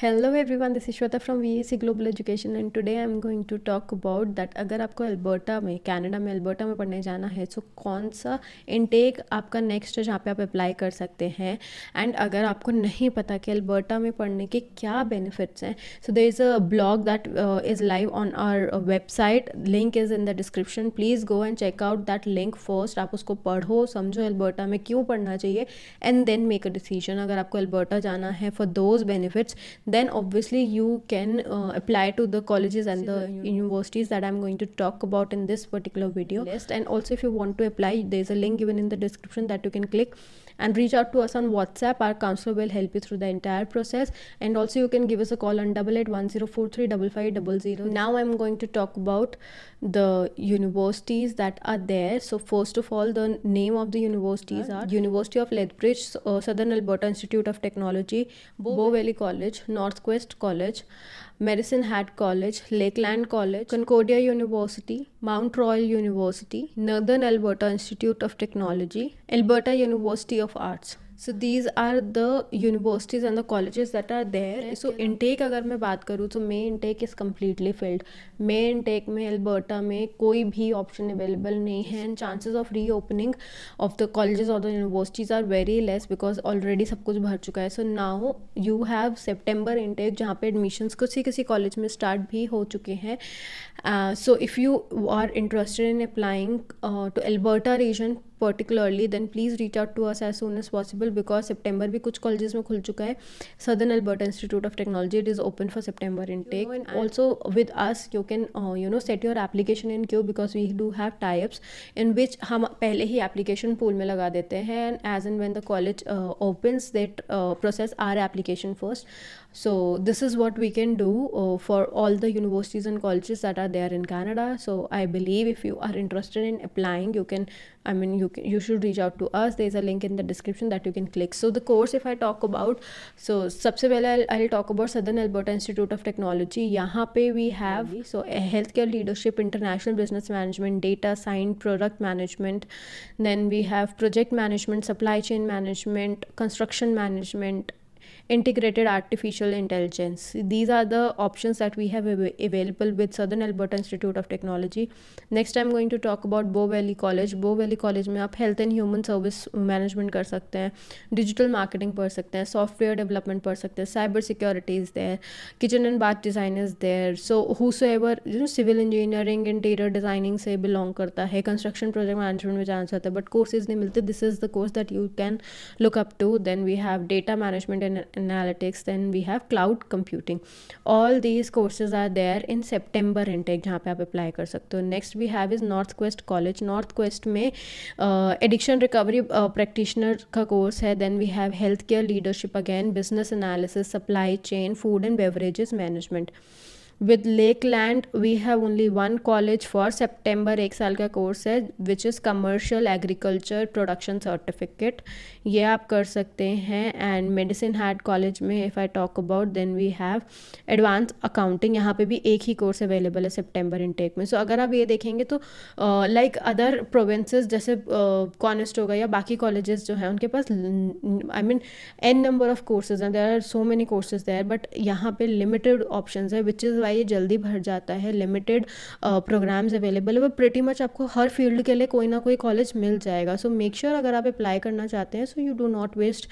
hello everyone this is shweta from vac global education and today I am going to talk about that अगर आपको Alberta में Canada में Alberta में पढ़ने जाना है सो तो so कौन सा इनटेक आपका नेक्स्ट है जहाँ पे आप अप्लाई कर सकते हैं एंड अगर आपको नहीं पता कि अल्बर्टा में पढ़ने के क्या बेनिफिट्स हैं so there is a blog that is live on our website link is in the description please go and check out that link first आप उसको पढ़ो समझो अल्बर्टा में क्यों पढ़ना चाहिए and then make a decision अगर आपको अल्बर्टा जाना है for those benefits then obviously you can uh, apply to the colleges and the universities that i'm going to talk about in this particular video list and also if you want to apply there's a link given in the description that you can click and reach out to us on WhatsApp. Our counselor will help you through the entire process. And also you can give us a call on double eight one zero four three double five double zero. Now I'm going to talk about the universities that are there. So first of all, the name of the universities are University of Lethbridge, uh, Southern Alberta Institute of Technology, Bow, Bow Valley College, Northwest College, Medicine Hat College, Lakeland College, Concordia University, Mount Royal University, Northern Alberta Institute of Technology, Alberta University of Arts. So these are the universities and the colleges that are there so intake अगर मैं बात करूँ तो May intake is completely filled May intake में Alberta में कोई भी option available नहीं है and chances of reopening of the colleges और the universities are very less because already सब कुछ भर चुका है so now you have September intake जहाँ पे एडमिशन्स किसी किसी कॉलेज में स्टार्ट भी हो चुके हैं so if you are interested in applying to Alberta region particularly then please reach out to us as soon as possible because September भी कुछ कॉलेजेस में खुल चुका है southern Alberta institute of technology it is open for intake and also with us you can you know set your application in queue because we do have types in which हम पहले ही application pool में लगा देते हैं and as and when the college opens that process our application first So this is what we can do uh, for all the universities and colleges that are there in Canada. So I believe if you are interested in applying, you can, I mean, you you should reach out to us. There's a link in the description that you can click. So the course, if I talk about, so subsequently I'll, I'll talk about Southern Alberta Institute of Technology. Yaha we have so healthcare leadership, international business management, data science, product management. Then we have project management, supply chain management, construction management integrated artificial intelligence. These are the options that we have av available with Southern Alberta Institute of Technology. Next, I'm going to talk about Bow Valley College. Bow Valley College में आप health and human service management कर सकते हैं digital marketing पढ़ सकते हैं software development पढ़ सकते हैं cyber security is there kitchen and bath design is there so whosoever you know civil engineering interior designing से belong करता है construction project management में जाना चाहता है but courses नहीं मिलते this is the course that you can look up to then we have data management and analytics then we have cloud computing all these courses are there in september intake जहाँ पे आप apply कर सकते हो next we have is north quest college north quest में addiction recovery practitioner का course है then we have health care leadership again business analysis supply chain food and beverages management with lake land we have only one college for September एक साल का course है which is commercial agriculture production certificate ये आप कर सकते हैं and medicine heart college में if I talk about then we have advance accounting यहाँ पे भी एक ही कोर्स अवेलेबल है इन इनटेक में सो so, अगर आप ये देखेंगे तो लाइक अदर प्रोविंसेस जैसे कॉनेस्ट uh, या बाकी कॉलेजेस जो हैं उनके पास I mean an number of courses हैं there are so many courses there but यहाँ पे लिमिटेड ऑप्शन है विच इज़ वाई ये जल्दी भर जाता है लिमिटेड प्रोग्राम्स अवेलेबल है बट प्रेटी मच आपको हर फील्ड के लिए कोई ना कोई कॉलेज मिल जाएगा सो मेक श्योर अगर आप अप्लाई करना चाहते हैं so you do not waste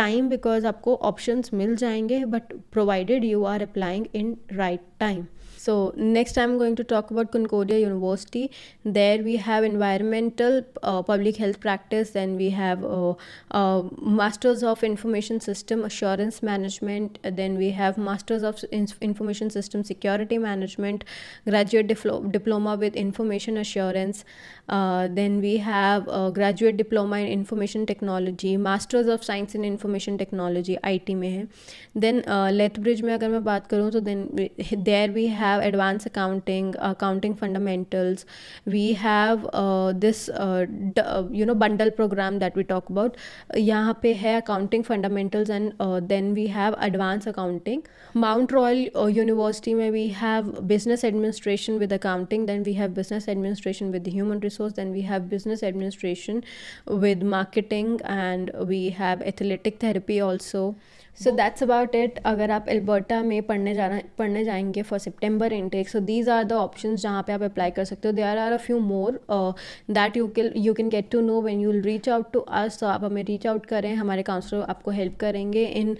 time because आपको ऑप्शंस मिल जाएंगे but provided you are applying in right time So next I'm going to talk about Concordia University. There we have environmental uh, public health practice and we have uh, uh, Masters of Information System Assurance Management. Then we have Masters of Information System Security Management, Graduate Diplo Diploma with Information Assurance. Uh, then we have uh, Graduate Diploma in Information Technology, Masters of Science in Information Technology, IT में है. Then uh, Lethbridge में अगर मैं बात करूँ तो then there we have have advanced accounting uh, accounting fundamentals we have uh, this uh, d- uh, you know bundle program that we talk about यहाँ पे है accounting fundamentals and uh, then we have advanced accounting Mount Royal uh, University में we have business administration with accounting then we have business administration with human resource then we have business administration with marketing and we have athletic therapy also so that's about it अगर आप Alberta में पढ़ने जाना पढ़ने जाएंगे for September December intake so these are the option जहाँ पे आप अप्लाई कर सकते हो there are a few more that you can you can get to know when you reach out to us तो आप हमें रीच आउट करें हमारे काउंसलर आपको हेल्प करेंगे in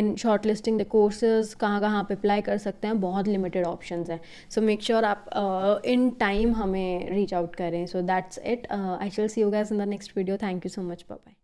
in shortlisting the courses कहाँ कहाँ आप अप्लाई कर सकते हैं बहुत लिमिटेड ऑप्शन हैं सो मेक श्योर आप इन uh, टाइम हमें रीच आउट करें so that's it I shall see you guys in the next video thank you so much bye